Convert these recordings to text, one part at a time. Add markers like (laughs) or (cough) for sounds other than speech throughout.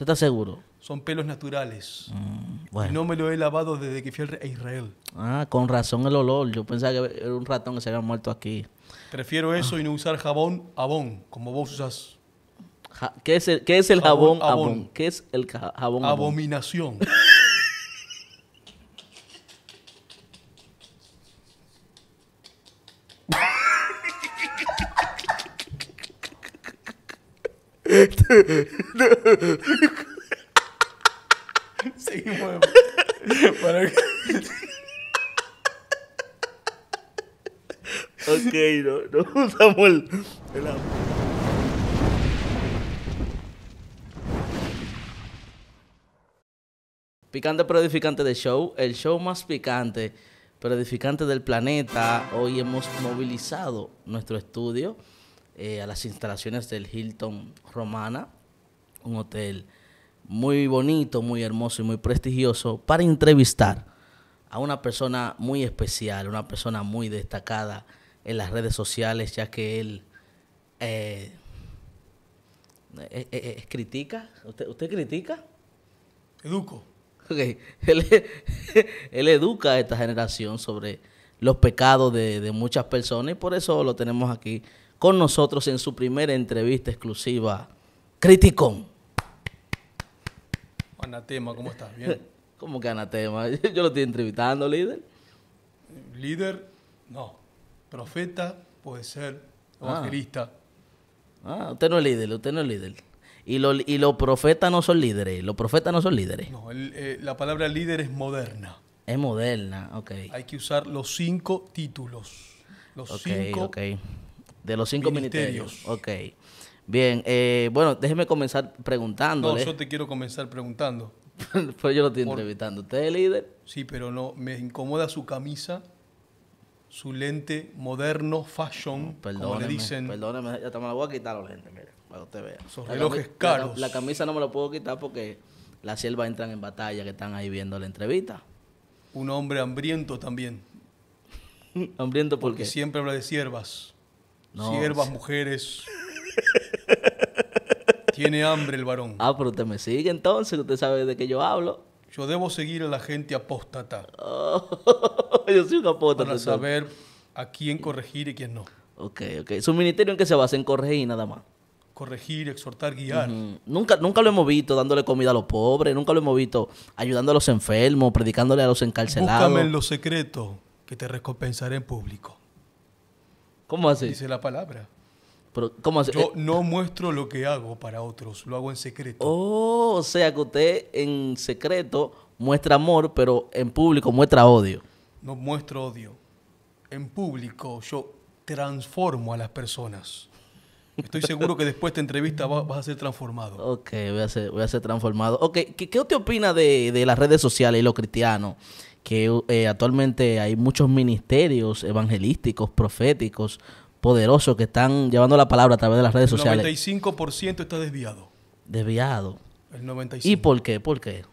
¿Tú estás seguro? Son pelos naturales. Mm, bueno. Y no me lo he lavado desde que fui a Israel. Ah, con razón el olor. Yo pensaba que era un ratón que se había muerto aquí. Prefiero ah. eso y no usar jabón abón, como vos usas. ¿Qué, es el, ¿Qué es jabón, jabón ¿Qué es el jabón abón? Abominación. (laughs) Ok, no, usamos el, el Picante pero edificante de show, el show más picante pero edificante del planeta. Hoy hemos movilizado nuestro estudio eh, a las instalaciones del Hilton Romana, un hotel muy bonito, muy hermoso y muy prestigioso, para entrevistar a una persona muy especial, una persona muy destacada en las redes sociales, ya que él eh, eh, critica. ¿Usted, critica? Educo. Ok. (laughs) Él, educa a esta generación sobre los pecados de, muchas personas y por eso lo tenemos aquí con nosotros en su primera entrevista exclusiva, Criticón. Anatema, ¿cómo estás? ¿Bien? (laughs) ¿Cómo que Anatema? (laughs) Yo lo estoy entrevistando, líder. Líder, no. Profeta, puede ser. Ah. Evangelista. Ah. usted no es líder, usted no es líder. Y, y los profetas no son líderes, los profetas no son líderes. No, eh, la palabra líder es moderna. Es moderna, ok. Hay que usar los cinco títulos. Los cinco okay. De los cinco ministerios. Ok. Bien, eh, bueno, déjeme comenzar preguntando. No, yo te quiero comenzar preguntando. (laughs) pues yo lo estoy entrevistando. ¿Usted es líder? Sí, pero no, me incomoda su camisa, su lente moderno fashion, no, como dicen. Perdóneme, ya me la voy a quitar los lentes, mira, para que usted vea. Esos relojes caros. La, camisa no me la puedo quitar porque las siervas entran en batalla que están ahí viendo la entrevista. Un hombre hambriento también. (laughs) ¿Hambriento porque siempre habla de siervas. Siervas, mujeres. Tiene hambre el varón. Ah, pero usted me sigue entonces, usted sabe de qué yo hablo. Yo debo seguir a la gente apóstata. Oh, (laughs) yo soy un apóstata. Para saber a quién corregir y quién no. Ok, ok. ¿Su ministerio en qué se basa? En corregir nada más. Corregir, exhortar, guiar. nunca, nunca lo hemos visto dándole comida a los pobres, nunca lo hemos visto ayudando a los enfermos, predicándole a los encarcelados. Búscame en lo secreto que te recompensaré en público. ¿Cómo así? Dice la palabra. ¿cómo hace? Yo eh, no muestro lo que hago para otros, lo hago en secreto. Oh, o sea que usted en secreto muestra amor, pero en público muestra odio. No muestro odio. En público yo transformo a las personas. Estoy seguro que después de esta entrevista vas, a ser transformado. Ok, voy a ser, transformado. Ok, ¿qué, qué te opina de, de las redes sociales y lo cristiano? que eh, actualmente hay muchos ministerios evangelísticos, proféticos, poderosos que están llevando la palabra a través de las redes sociales. El 95% está desviado. Desviado. El 95%. ¿Y por qué? ¿Por qué?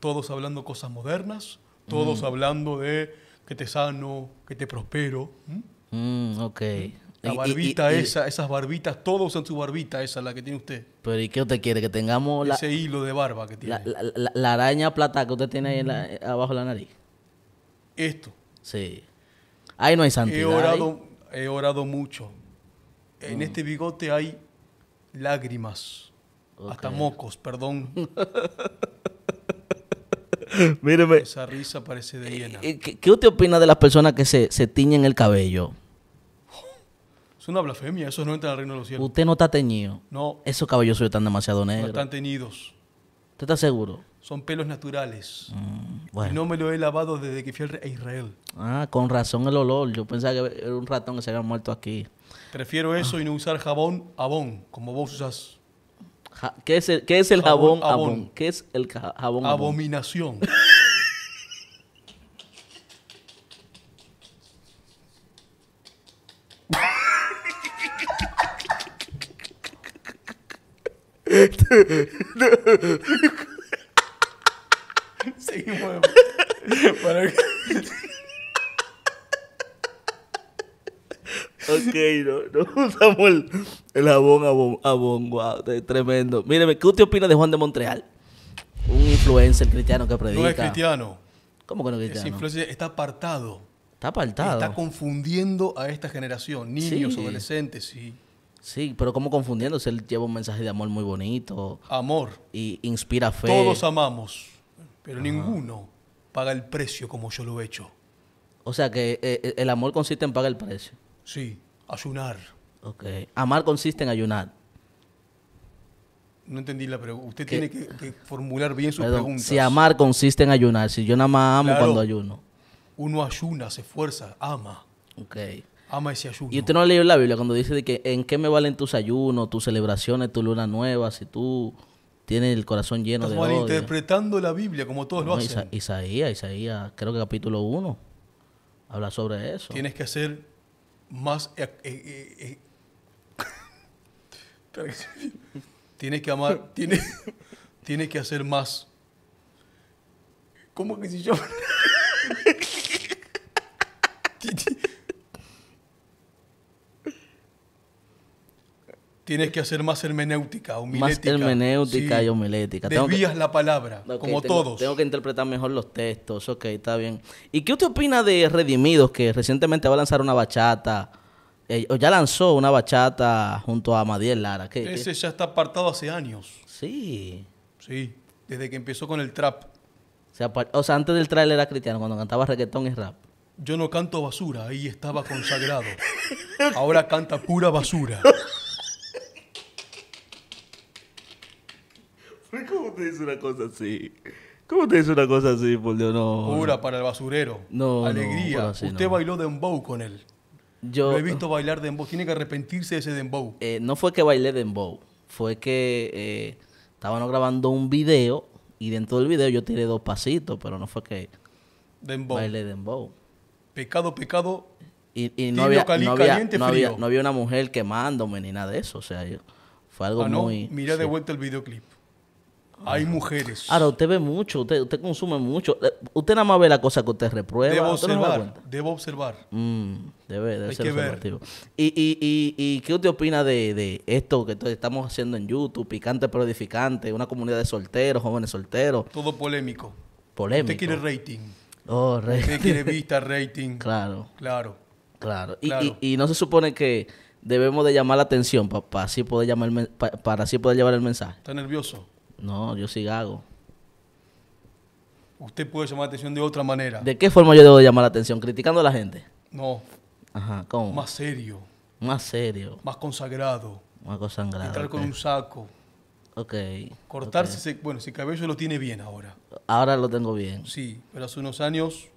Todos hablando cosas modernas, todos mm. hablando de que te sano, que te prospero. Mm, ok. La barbita esa, esas barbitas, todos usan su barbita esa, la que tiene usted. Pero ¿y qué usted quiere? Que tengamos la, Ese hilo de barba que tiene. La, la, araña plata que usted tiene ahí eh, abajo de la nariz esto. Sí. Ahí no hay santidad. He orado, mucho. En mm. este bigote hay lágrimas. Hasta mocos, perdón. (laughs) Míreme. Esa risa parece de eh, hiena. Eh, ¿Qué, usted opina de las personas que se, tiñen el cabello? (laughs) Es una blasfemia, eso no entra en el reino de los cielos. Usted no está teñido. No. Esos cabellos suyos están demasiado negros. No están teñidos. ¿Usted está seguro? son pelos naturales. Mm, y no me lo he lavado desde que fui a Israel. Ah, con razón el olor. Yo pensaba que era un ratón que se había muerto aquí. Prefiero eso y no usar jabón abón, como vos usas. ¿Qué, es el, es el, jabón, abón? ¿Qué es el jabón Abominación. (laughs) (laughs) Ok, no, no usamos el, el jabón, abón, tremendo. Míreme, ¿qué usted opina de Juan de Montreal? Un influencer cristiano que predica. No es cristiano. ¿Cómo que no es cristiano? está apartado. Está apartado. Está confundiendo a esta generación, niños, adolescentes, sí. Sí, pero confundiendo? confundiéndose, él lleva un mensaje de amor muy bonito. Amor. Y inspira fe. Todos amamos pero ninguno paga el precio como yo lo he hecho. O sea que eh, eh, el amor consiste en pagar el precio. Sí, ayunar. Ok. Amar consiste en ayunar. No entendí la pregunta. Usted tiene que, formular bien sus pregunta. Si amar consiste en ayunar, si yo nada más amo cuando ayuno. Uno ayuna, se esfuerza, ama. Ok. Ama ese ayuno. Y usted no ha leído la Biblia cuando dice de que en qué me valen tus ayunos, tus celebraciones, tu luna nueva, si tú tiene el corazón lleno de odio. interpretando la Biblia como todos lo hacen. Isaías, Isaías, creo que capítulo 1 habla sobre eso. Tienes que hacer más... E- e- e- (laughs) tienes que amar... Tienes, (laughs) tienes que hacer más... ¿Cómo que si yo... tienes que hacer más hermenéutica, homilética. Más hermenéutica y homilética. Desvías la palabra, como todos. Tengo que interpretar mejor los textos, ok, está bien. ¿Y qué usted opina de Redimidos, que recientemente va a lanzar una bachata? Eh, o ya lanzó una bachata junto a Madiel Lara. Ese ya está apartado hace años. Sí. Sí, desde que empezó con el trap. O sea, o sea antes del trailer era cristiano, cuando cantaba reggaetón y rap. Yo no canto basura, ahí estaba consagrado. Ahora canta pura basura. (laughs) ¿Cómo te dice una cosa así? ¿Cómo te dice una cosa así, por Dios? No. Pura para el basurero. No. Alegría. Usted bailó dembow con él. Yo. Lo he visto eh, bailar dembow. Tiene que arrepentirse de ese dembow. Eh, no fue que bailé dembow. Fue que eh, estábamos grabando un video y dentro del video yo tiré dos pasitos, pero no fue que. Dembow. Bailé dembow. Pecado, pecado. Y, no, había, no, había, una mujer quemándome ni nada de eso. O sea, yo, fue algo ah, muy. Mira de vuelta el videoclip. Hay mujeres. Ahora, usted ve mucho, usted, consume mucho. Eh, usted nada más ve la cosa que usted reprueba. Debo observar. debo observar. Mm, debe, debe ser que ver. ¿Y, y, y, y qué usted opina de, de, esto que estamos haciendo en YouTube? Picante pero edificante, una comunidad de solteros, jóvenes solteros. Todo polémico. Polémico. Usted quiere rating. Oh, rating. Usted quiere (laughs) vista, rating. Claro. Claro. Claro. y no se supone que debemos de llamar la atención para, así poder llamar para así poder llevar el mensaje. ¿Está nervioso? No, yo sí hago. Usted puede llamar la atención de otra manera. ¿De qué forma yo debo llamar la atención? ¿Criticando a la gente? No. Ajá, ¿cómo? Más serio. Más serio. Más consagrado. Más consagrado. Entrar con un saco. Ok. Cortarse, bueno, ese cabello lo tiene bien ahora. Ahora lo tengo bien. Sí, pero hace unos años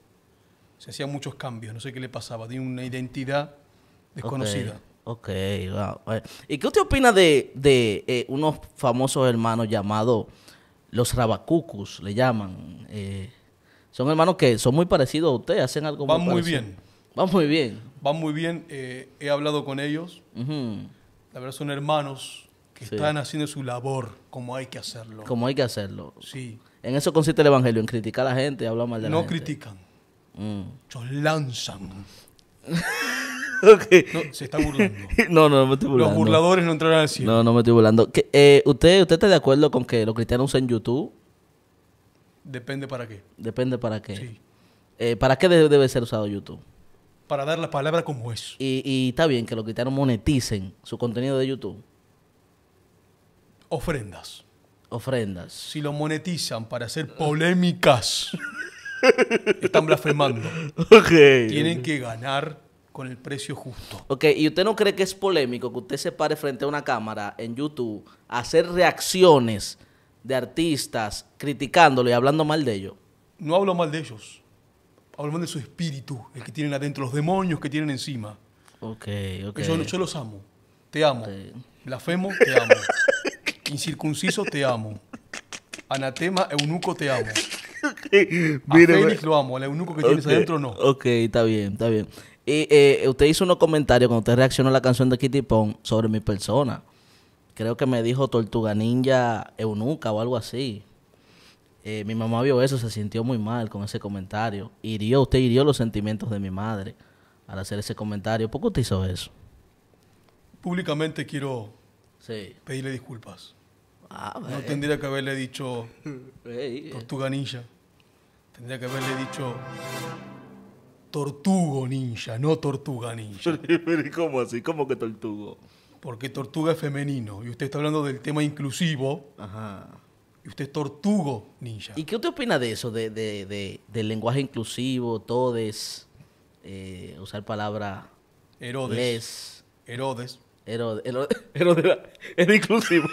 se hacían muchos cambios, no sé qué le pasaba, Tiene una identidad desconocida. Ok, wow. ¿Y qué usted opina de, eh, unos famosos hermanos llamados los rabacucus, le llaman? Eh, son hermanos que son muy parecidos a usted, hacen algo Van muy, bien. Van muy bien. Van muy bien. he hablado con ellos. La verdad son hermanos que están haciendo su labor como hay que hacerlo. Como hay que hacerlo. Sí. En eso consiste el evangelio, en criticar a la gente, hablar mal de no la No critican. Mm. lanzan. (laughs) No, se está burlando. (laughs) no, no, no me estoy burlando. Los burladores no entrarán al cielo. No, no me estoy burlando. Eh, ¿Usted, ¿Usted está de acuerdo con que los cristianos usen YouTube? Depende para qué. Depende para qué. Sí. Eh, ¿Para qué debe, ser usado YouTube? Para dar la palabra como es. Y, está bien que los cristianos moneticen su contenido de YouTube. Ofrendas. Ofrendas. Si lo monetizan para hacer polémicas, (laughs) están blasfemando. Okay, Tienen que ganar con el precio justo. Ok, ¿y usted no cree que es polémico que usted se pare frente a una cámara en YouTube a hacer reacciones de artistas criticándolo y hablando mal de ellos? No hablo mal de ellos. Hablo mal de su espíritu, el que tienen adentro, los demonios que tienen encima. Ok, ok. Yo, los amo. Te amo. La Blasfemo, te amo. (laughs) Incircunciso, te amo. Anatema, eunuco, te amo. A Mire, lo amo, al eunuco que tienes adentro no. Ok, está bien, está bien. Y eh, usted hizo unos comentarios cuando usted reaccionó a la canción de Kitty Pong sobre mi persona. Creo que me dijo Tortuga Ninja Eunuca o algo así. Eh, mi mamá vio eso, se sintió muy mal con ese comentario. usted hirió los sentimientos de mi madre al hacer ese comentario. ¿Por qué usted hizo eso? Públicamente quiero pedirle disculpas. Ah, no tendría que haberle dicho (laughs) eh. Tortuga Ninja. Tendría que haberle dicho Tortugo Ninja, no Tortuga Ninja. ¿Cómo así? ¿Cómo que Tortugo? Porque Tortuga es femenino y usted está hablando del tema inclusivo. Ajá. Y usted es Tortugo Ninja. ¿Y qué usted opina de eso, de, de, de del lenguaje inclusivo, todes, eh, usar palabra Herodes. Herodes. Herodes. (laughs) (laughs) Herodes, Herodes inclusivo.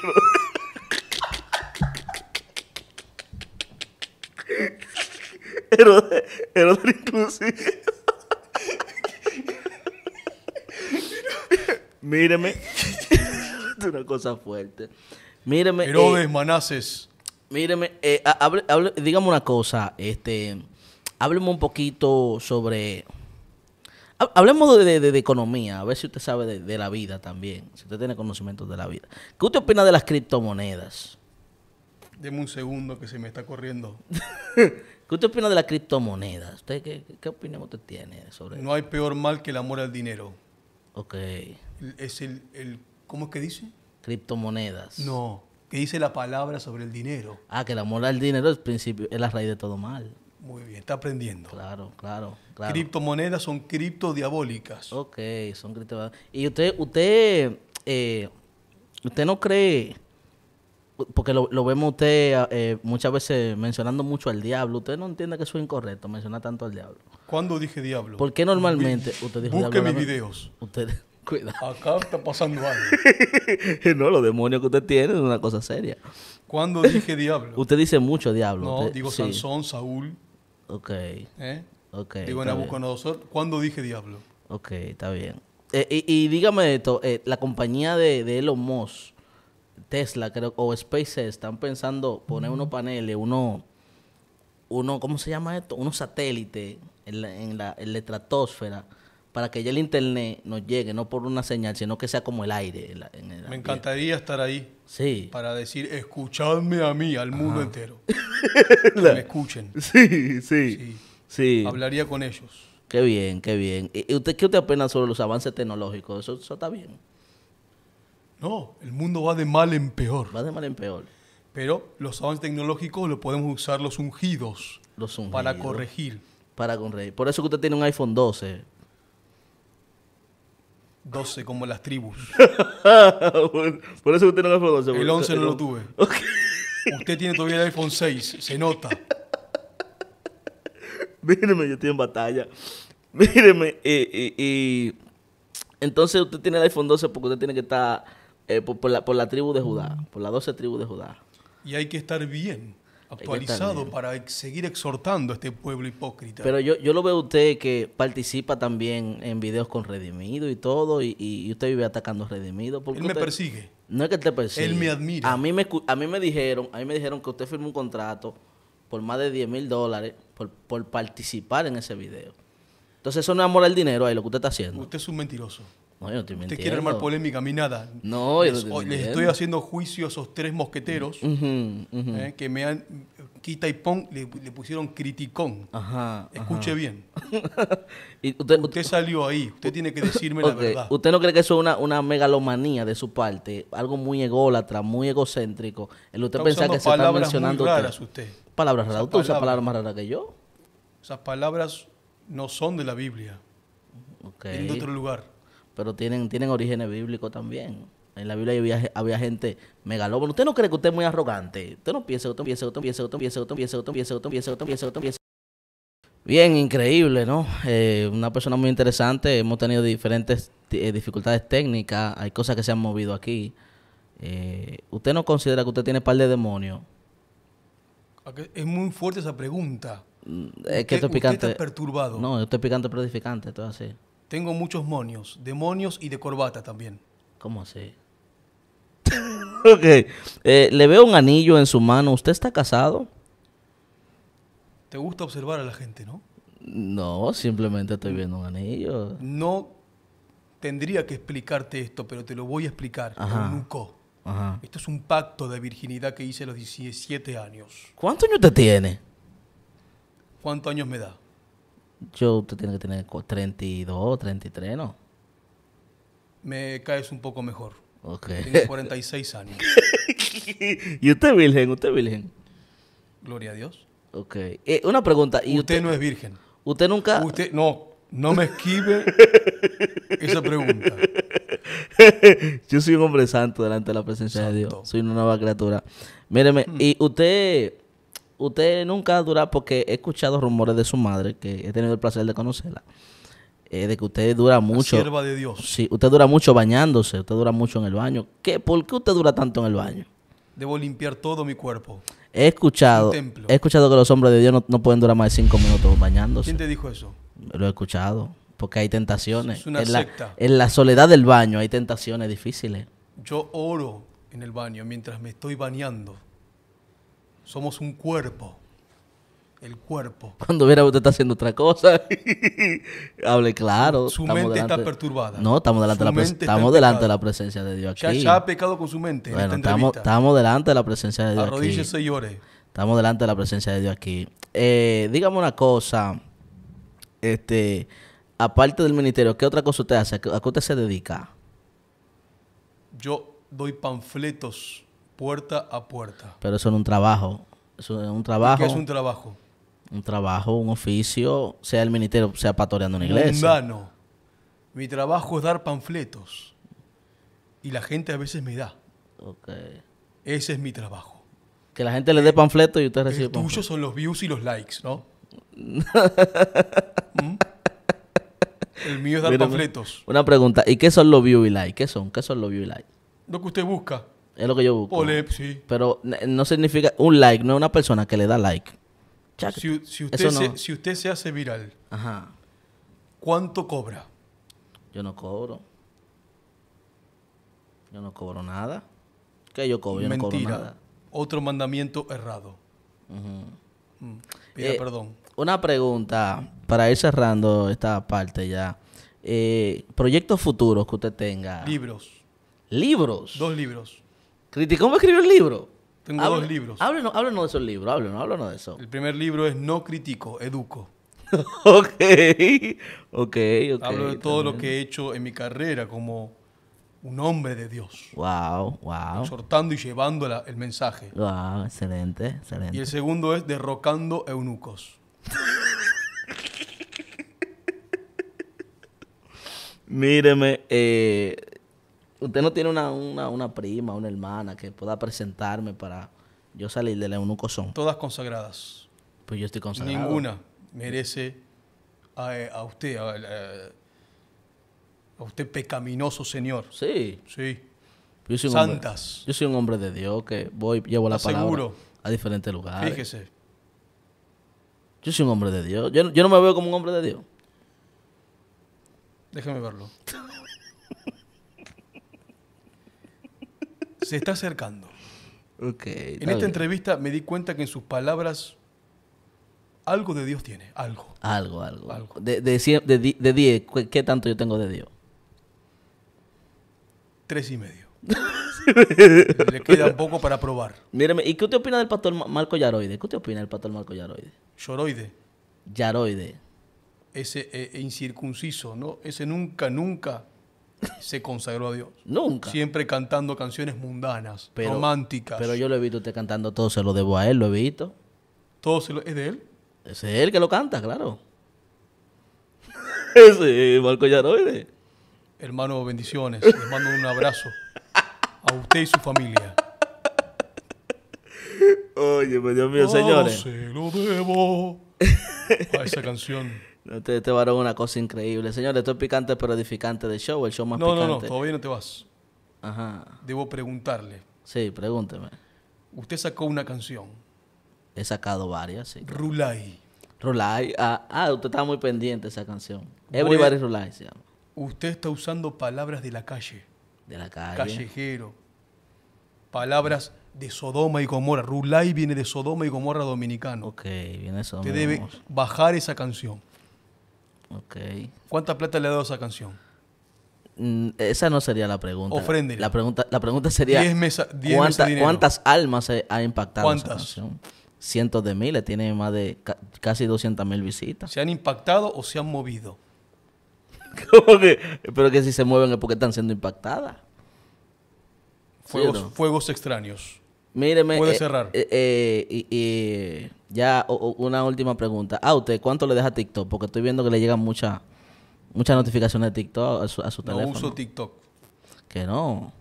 Herodes, Herodes inclusivo. Míreme. de (laughs) una cosa fuerte. Míreme. Herodes, eh, Míreme, eh, dígame una cosa. Este, hábleme un poquito sobre. Hablemos de, economía, a ver si usted sabe de, la vida también, si usted tiene conocimientos de la vida. ¿Qué usted opina de las criptomonedas? Deme un segundo que se me está corriendo. (laughs) ¿Qué usted opina de las criptomonedas? ¿Usted qué, qué, opinión usted tiene sobre No hay peor mal que el amor al dinero. Ok es el, el ¿cómo es que dice? Criptomonedas. No, que dice la palabra sobre el dinero. Ah, que la amor al dinero es, principio, es la raíz de todo mal. Muy bien, está aprendiendo. Claro, claro, claro. Criptomonedas son cripto diabólicas. Ok, son criptodiabólicas. Y usted, usted, eh, usted no cree, porque lo, vemos usted eh, muchas veces mencionando mucho al diablo. Usted no entiende que eso es incorrecto mencionar tanto al diablo. ¿Cuándo dije diablo? Porque normalmente usted dijo Busque diablo? mis videos. Usted, Cuidado. Acá está pasando algo. (laughs) no, los demonios que usted tiene es una cosa seria. ¿Cuándo dije diablo? (laughs) Usted dice mucho diablo. No, digo Sansón, Saúl. Ok. ¿Eh? okay digo Nabucodonosor. ¿Cuándo dije diablo? Ok, está bien. Eh, y, y, dígame esto, eh, la compañía de, Elon Musk, Tesla, creo, o SpaceX, están pensando poner unos paneles, uno, uno, ¿cómo se llama esto? Unos satélites en la, en la, en la estratosfera para que ya el internet nos llegue, no por una señal, sino que sea como el aire. Me encantaría estar ahí. Sí. Para decir, escuchadme a mí, al mundo entero. (laughs) que me escuchen. Sí, sí, sí, Hablaría con ellos. Qué bien, qué bien. ¿Y usted qué usted apenas sobre los avances tecnológicos? ¿Eso, está bien. No, el mundo va de mal en peor. Va de mal en peor. Pero los avances tecnológicos los podemos usar los ungidos. Los ungidos. Para corregir. Para corregir. Por eso que usted tiene un iPhone 12 12, como las tribus. (laughs) Por eso usted no lo 12. El 11 no lo (laughs) tuve. Usted tiene todavía el iPhone 6, se nota. Míreme, yo estoy en batalla. Míreme, eh, eh, eh. entonces usted tiene el iPhone 12 porque usted tiene que estar eh, por, la, por la tribu de Judá, por las 12 tribus de Judá. Y hay que estar bien actualizado para seguir exhortando a este pueblo hipócrita. Pero yo, yo lo veo usted que participa también en videos con Redimido y todo, y, usted vive atacando a Redimido. Él me persigue. No es que te persiga. Él me admira. A mí me, a mí me dijeron, a mí me dijeron que usted firmó un contrato por más de 10 mil dólares por, por participar en ese video. Entonces eso no es amor al dinero ahí, lo que usted está haciendo. Usted es un mentiroso. Usted quiere armar polémica a mí nada. No, yo les, estoy haciendo juicio a esos tres mosqueteros eh, que me han. Quita y pon, le, pusieron criticón. Ajá, Escuche bien. (laughs) usted, salió ahí, usted tiene que decirme la verdad. ¿Usted no cree que eso es una, megalomanía de su parte? Algo muy ególatra, muy egocéntrico. El usted piensa que se está mencionando. palabras raras usted. Palabras raras. Usted usa palabras más raras que yo. Esas palabras no son de la Biblia. En otro lugar pero tienen, tienen orígenes bíblicos también. En la Biblia había, había gente megalómano. ¿Usted no cree que usted es muy arrogante? Usted no piensa, usted piensa, usted piensa, usted piensa, usted piensa, piensa, piensa, Bien, increíble, ¿no? Eh, una persona muy interesante. Hemos tenido diferentes eh, dificultades técnicas. Hay cosas que se han movido aquí. Eh, ¿Usted no considera que usted tiene par de demonios? Ah, es muy fuerte esa pregunta. Mm, es que picante. perturbado. No, yo estoy picante pero edificante, todo así. Tengo muchos monios, demonios y de corbata también. ¿Cómo así? (laughs) ok. Eh, le veo un anillo en su mano. ¿Usted está casado? Te gusta observar a la gente, ¿no? No, simplemente estoy viendo un anillo. No tendría que explicarte esto, pero te lo voy a explicar. Ajá. Ajá. Esto es un pacto de virginidad que hice a los 17 años. ¿Cuántos años te tiene? ¿Cuántos años me da? yo usted tiene que tener 32, 33, ¿no? Me caes un poco mejor. Ok. Tengo 46 años. (laughs) ¿Y usted virgen? ¿Usted virgen? Gloria a Dios. Ok. Eh, una pregunta. ¿y usted, no es virgen. ¿Usted nunca...? Usted, no, no me esquive (laughs) esa pregunta. (laughs) yo soy un hombre santo delante de la presencia de Dios. Soy una nueva criatura. Míreme, hmm. ¿y usted usted nunca dura, porque he escuchado rumores de su madre, que he tenido el placer de conocerla, eh, de que usted dura mucho. sierva de Dios. Sí, usted dura mucho bañándose, usted dura mucho en el baño. ¿Qué, ¿Por qué usted dura tanto en el baño? Debo limpiar todo mi cuerpo. He escuchado, he escuchado que los hombres de Dios no, pueden durar más de cinco minutos bañándose. ¿Quién te dijo eso? Lo he escuchado, porque hay tentaciones. Es una secta. en la soledad del baño hay tentaciones difíciles. Yo oro en el baño mientras me estoy bañando. Somos un cuerpo. El cuerpo. (laughs) Cuando que usted está haciendo otra cosa, (laughs) hable claro. Su mente está perturbada. No, estamos delante, de la, estamos delante de la presencia de Dios aquí. Ya, ha pecado con su mente. estamos, estamos, delante de la presencia de Dios aquí. y Estamos delante de la presencia de Dios aquí. dígame una cosa. Este, aparte del ministerio, ¿qué otra cosa usted hace? ¿A qué usted se dedica? Yo doy panfletos puerta a puerta. Pero eso no es un trabajo. es un trabajo. ¿Qué es un trabajo? Un trabajo, un oficio, sea el ministerio, sea pastoreando una iglesia. Mundano. Mi trabajo es dar panfletos. Y la gente a veces me da. Ok. Ese es mi trabajo. Que la gente le dé eh, panfletos y usted recibe El tuyo son los views y los likes, ¿no? (laughs) ¿Mm? El mío es dar panfletos. Una pregunta. ¿Y qué son los views y likes? ¿Qué son? ¿Qué son los views y likes? Lo que usted busca. Es lo que yo busco. Pero eh, no significa un like, no es una persona que le da like. Si, si, usted se, hace viral, Ajá. ¿cuánto cobra? Yo no cobro. Yo no cobro nada. ¿Qué yo cobro? Yo no cobro nada. Otro mandamiento errado. Mm, Pide eh, perdón. Una pregunta para ir cerrando esta parte ya. Eh, proyectos futuros que usted tenga. Libros. ¿Libros? Dos libros cómo ¿cómo escribió el libro. Tengo dos libros. Háblenos, de esos libros, háblenos, de eso. El primer libro es No critico, educo. (laughs) ok, ok, Hablo de todo lo que he hecho en mi carrera como un hombre de Dios. Wow, wow. Sortando y llevando el mensaje. Wow, excelente, excelente. Y el segundo es Derrocando eunucos. (laughs) Míreme, eh, usted no tiene una, una, una prima, una hermana que pueda presentarme para yo salir de la son Todas consagradas. Pues yo estoy consagrado. Ninguna merece a, eh, usted, a, usted pecaminoso señor. Sí. Sí. Yo Santas. yo soy un hombre de Dios que voy, llevo la palabra a diferentes lugares. Fíjese. Yo soy un hombre de Dios. Yo, yo no me veo como un hombre de Dios. Déjeme verlo. (laughs) se está acercando. en esta entrevista me di cuenta que en sus palabras algo de Dios tiene, algo. Algo, algo. algo. De 10, de, ¿qué tanto yo tengo de Dios? Tres y medio. (laughs) Le queda poco para probar. Míreme, ¿y qué usted opina del pastor Marco Yaroide? ¿Qué usted opina del pastor Marco Yaroide? Lloroide. Yaroide. Ese eh, incircunciso, ¿no? Ese nunca, nunca se consagró a Dios. Nunca. Siempre cantando canciones mundanas, románticas. Pero yo lo he visto usted cantando todo, se lo debo a él, lo he visto. ¿Todo se lo, es de él? Es él que lo canta, claro. (laughs) Ese Marco Yaroide. Hermano, bendiciones. Les mando un abrazo a usted y su familia. Oye, pues Dios mío, señores. Se lo debo a esa canción te este, te este varón una cosa increíble. Señor, esto es picante pero edificante de show, el show más no, No, no, todavía no te vas. Ajá. Debo preguntarle. Sí, pregúnteme. Usted sacó una canción. He sacado varias, sí. rulai Rulay. Rulay. Ah, ah, usted está muy pendiente de esa canción. Everybody Rulay se llama. Usted está usando palabras de la calle. De la calle. Callejero. Palabras de Sodoma y Gomorra. Rulay viene de Sodoma y Gomorra dominicano. Ok, viene de Sodoma. Usted debe bajar esa canción. Ok. ¿Cuánta plata le ha dado esa canción? Mm, esa no sería la pregunta. Ofrende. La pregunta, la pregunta sería: ¿cuántas almas ha impactado esa canción? Cientos de miles, tiene más de casi 200 mil visitas. ¿Se han impactado o se han movido? (laughs) ¿Cómo que? Pero que si se mueven es porque están siendo impactadas. fuegos extraños. Míreme. Puede cerrar. Eh, eh, eh, y, ya una última pregunta. ¿A ah, usted, ¿cuánto le deja TikTok? Porque estoy viendo que le llegan muchas muchas notificaciones de TikTok a su, teléfono. No uso TikTok. Que no.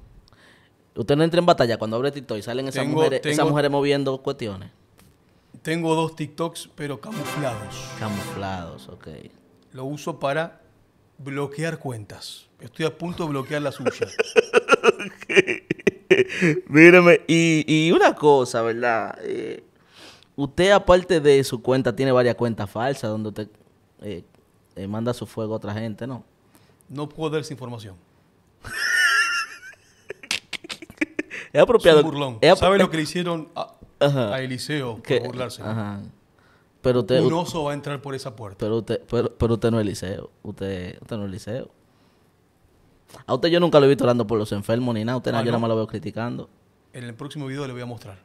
Usted no entra en batalla cuando abre TikTok y salen esas, mujeres, moviendo cuestiones. Tengo dos TikToks, pero camuflados. Camuflados, ok. Lo uso para bloquear cuentas. Estoy a punto de bloquear la suya. (laughs) (laughs) Míreme y, una cosa, ¿verdad? Eh, usted, aparte de su cuenta, tiene varias cuentas falsas donde usted eh, eh, manda su fuego a otra gente, ¿no? No puedo dar esa información. es apropiado. Es ¿Sabe lo que le hicieron a, Eliseo por burlarse? Ajá. Pero usted, un oso va a entrar por esa puerta. Pero usted, pero, pero usted no es Eliseo. Usted, usted no es Eliseo. A usted yo nunca lo he visto orando por los enfermos ni nada. Usted ah, no, yo nada más lo veo criticando. En el próximo video le voy a mostrar.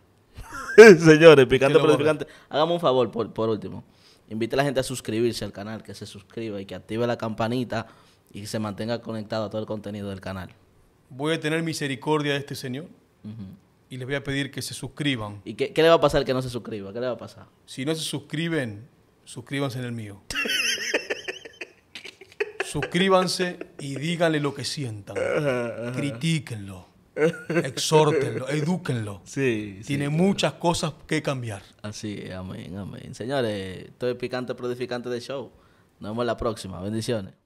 (laughs) Señores, picante por picante. Hagamos un favor, por, último. Invite a la gente a suscribirse al canal, que se suscriba y que active la campanita y que se mantenga conectado a todo el contenido del canal. Voy a tener misericordia de este señor y les voy a pedir que se suscriban. ¿Y qué, qué le va a pasar que no se suscriba? ¿Qué le va a pasar? Si no se suscriben, suscríbanse en el mío. (laughs) suscríbanse y díganle lo que sientan. Critíquenlo, exhórtenlo, edúquenlo. (laughs) Tiene muchas cosas que cambiar. Así, amén, amén. Señores, estoy picante, prodificante de show. Nos vemos la próxima. Bendiciones.